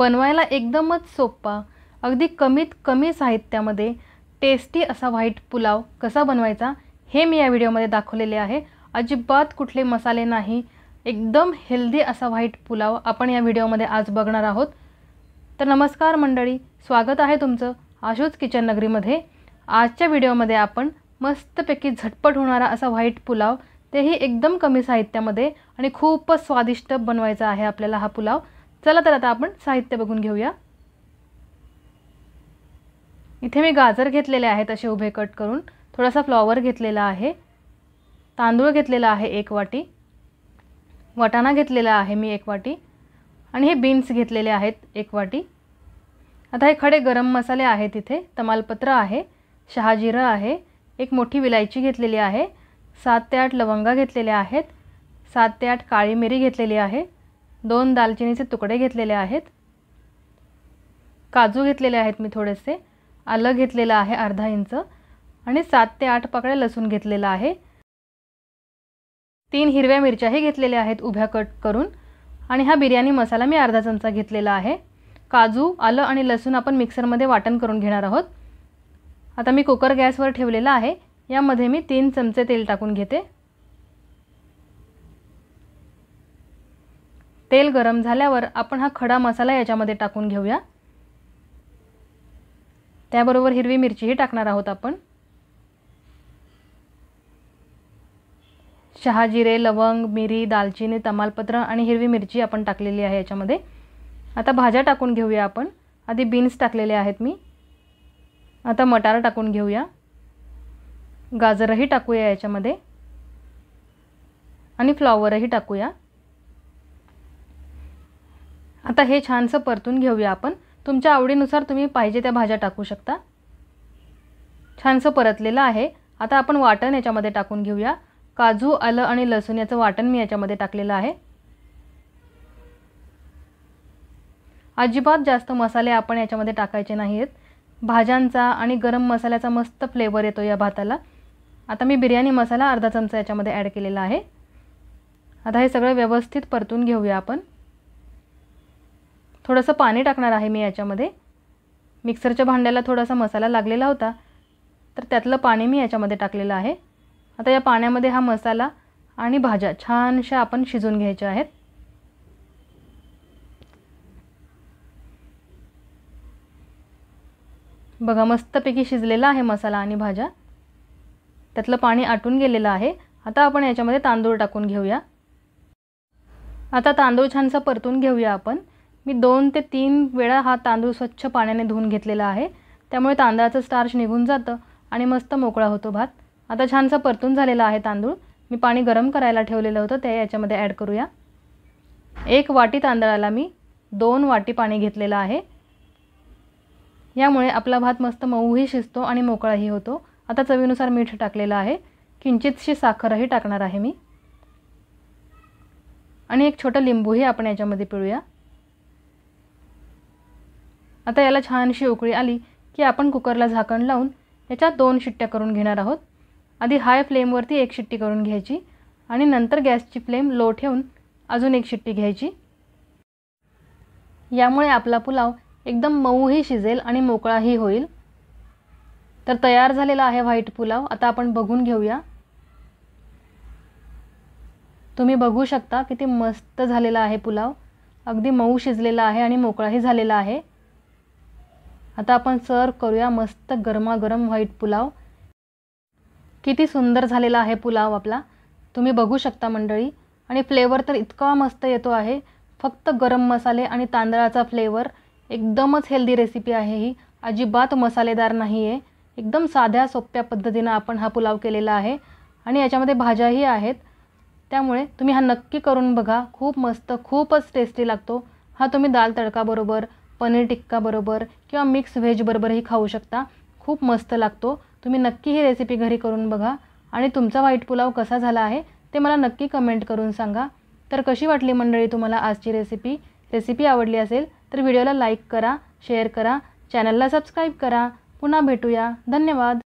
बनवायला एकदमच सोपा अगदी कमीत कमी साहित्यामध्ये टेस्टी असा व्हाईट पुलाव कसा बनवायचा हे मी या व्हिडिओमध्ये दाखवलेले आहे अजिबात कुठले मसाले नाही एकदम हेल्दी असा व्हाईट पुलाव आपण या व्हिडिओमध्ये आज बघणार आहोत तर नमस्कार मंडळी स्वागत आहे तुमचं आशूच किचन नगरीमध्ये आजच्या व्हिडिओमध्ये आपण मस्तपैकी झटपट होणारा असा व्हाईट पुलाव तेही एकदम कमी साहित्यामध्ये आणि खूपच स्वादिष्ट बनवायचा आहे आपल्याला हा पुलाव चला तर आता आपण साहित्य बघून घेऊया इथे मी गाजर घेतलेले आहेत असे उभे कट करून थोडासा फ्लॉवर घेतलेला आहे तांदूळ घेतलेला आहे एक वाटी वटाणा घेतलेला आहे मी एक वाटी आणि हे बीन्स घेतलेले आहेत एक वाटी आता हे खडे गरम मसाले आहेत इथे तमालपत्र आहे शहाजिरं आहे एक मोठी विलायची घेतलेली आहे सात ते आठ लवंगा घेतलेल्या आहेत सात ते आठ काळी मिरी घेतलेली आहे दोन दालचिनीचे तुकडे घेतलेले आहेत काजू घेतलेले आहेत मी थोडेसे आलं घेतलेलं आहे अर्धा इंच आणि सात ते आठ पाकळ्या लसूण घेतलेला आहे तीन हिरव्या मिरच्याही घेतलेल्या आहेत उभ्या कट करून आणि हा बिर्याणी मसाला मी अर्धा चमचा घेतलेला आहे काजू आलं आणि लसूण आपण मिक्सरमध्ये वाटण करून घेणार आहोत आता मी कुकर गॅसवर ठेवलेला आहे यामध्ये मी तीन चमचे तेल टाकून घेते तेल गरम झाल्यावर आपण हा खडा मसाला याच्यामध्ये टाकून घेऊया त्याबरोबर हिरवी मिरचीही टाकणार आहोत आपण शहाजिरे लवंग मिरी दालचिनी तमालपत्र आणि हिरवी मिरची आपण टाकलेली आहे याच्यामध्ये आता भाज्या टाकून घेऊया आपण आधी बीन्स टाकलेले आहेत मी आता मटार टाकून घेऊया गाजरही टाकूया याच्यामध्ये आणि फ्लॉवरही टाकूया आता हे छानसं परतून घेऊया आपण तुमच्या आवडीनुसार तुम्ही पाहिजे त्या भाज्या टाकू शकता छानसं परतलेलं आहे आता आपण वाटण याच्यामध्ये टाकून घेऊया काजू आलं आणि लसूण याचं वाटण मी याच्यामध्ये टाकलेलं आहे अजिबात जास्त मसाले आपण याच्यामध्ये टाकायचे नाही आहेत भाज्यांचा आणि गरम मसाल्याचा मस्त फ्लेवर येतो या भाताला आता मी बिर्याणी मसाला अर्धा चमचा याच्यामध्ये ॲड केलेला आहे आता हे सगळं व्यवस्थित परतून घेऊया आपण थोडंसं पाणी टाकणार आहे मी याच्यामध्ये मिक्सरच्या भांड्याला थोडासा मसाला लागलेला होता तर त्यातलं पाणी मी याच्यामध्ये टाकलेलं आहे आता या पाण्यामध्ये हा मसाला आणि भाज्या छानशा आपण शिजून घ्यायच्या आहेत बघा मस्तपैकी शिजलेला आहे मसाला आणि भाज्या त्यातलं पाणी आटून गेलेलं आहे आता आपण याच्यामध्ये तांदूळ टाकून घेऊया आता तांदूळ छानसा परतून घेऊया आपण मी दोन ते तीन वेळा हा तांदूळ स्वच्छ पाण्याने धुवून घेतलेला आहे त्यामुळे तांदळाचं स्टार्च निघून जातं आणि मस्त मोकळा होतो भात आता छानसा परतून झालेला आहे तांदूळ मी पाणी गरम करायला ठेवलेलं होतं ते याच्यामध्ये ॲड करूया एक वाटी तांदळाला मी दोन वाटी पाणी घेतलेलं आहे यामुळे आपला भात मस्त मऊही शिजतो आणि मोकळाही होतो आता चवीनुसार मीठ टाकलेलं आहे किंचितशी साखरही टाकणार आहे मी आणि एक छोटं लिंबूही आपण याच्यामध्ये पिळूया आता याला छानशी उकळी आली की आपण कुकरला झाकण लावून याच्यात दोन शिट्ट्या करून घेणार आहोत आधी हाय फ्लेमवरती एक शिट्टी करून घ्यायची आणि नंतर गॅसची फ्लेम लो ठेवून अजून एक शिट्टी घ्यायची यामुळे आपला पुलाव एकदम मऊही शिजेल आणि मोकळाही होईल तर तयार झालेला आहे व्हाईट पुलाव आता आपण बघून घेऊया तुम्ही बघू शकता किती मस्त झालेला आहे पुलाव अगदी मऊ शिजलेला आहे आणि मोकळाही झालेला आहे आता आपण सर्व करूया मस्त गरमागरम व्हाईट पुलाव किती सुंदर झालेला आहे पुलाव आपला तुम्ही बघू शकता मंडळी आणि फ्लेवर तर इतका मस्त येतो आहे फक्त गरम मसाले आणि तांदळाचा फ्लेवर एकदमच हेल्दी रेसिपी आहे ही अजिबात मसालेदार नाही आहे एकदम साध्या सोप्या पद्धतीनं आपण हा पुलाव केलेला आहे आणि याच्यामध्ये भाज्याही आहेत त्यामुळे तुम्ही हा नक्की करून बघा खूप मस्त खूपच टेस्टी लागतो हा तुम्ही दाल तडकाबरोबर पनीर टिक्काबरोबर किंवा मिक्स व्हेजबरोबरही खाऊ शकता खूप मस्त लागतो तुम्ही नक्की ही रेसिपी घरी करून बघा आणि तुमचा व्हाईट पुलाव कसा झाला आहे ते मला नक्की कमेंट करून सांगा तर कशी वाटली मंडळी तुम्हाला आजची रेसिपी रेसिपी आवडली असेल तर व्हिडिओला लाईक करा शेअर करा चॅनलला सबस्क्राईब करा पुन्हा भेटूया धन्यवाद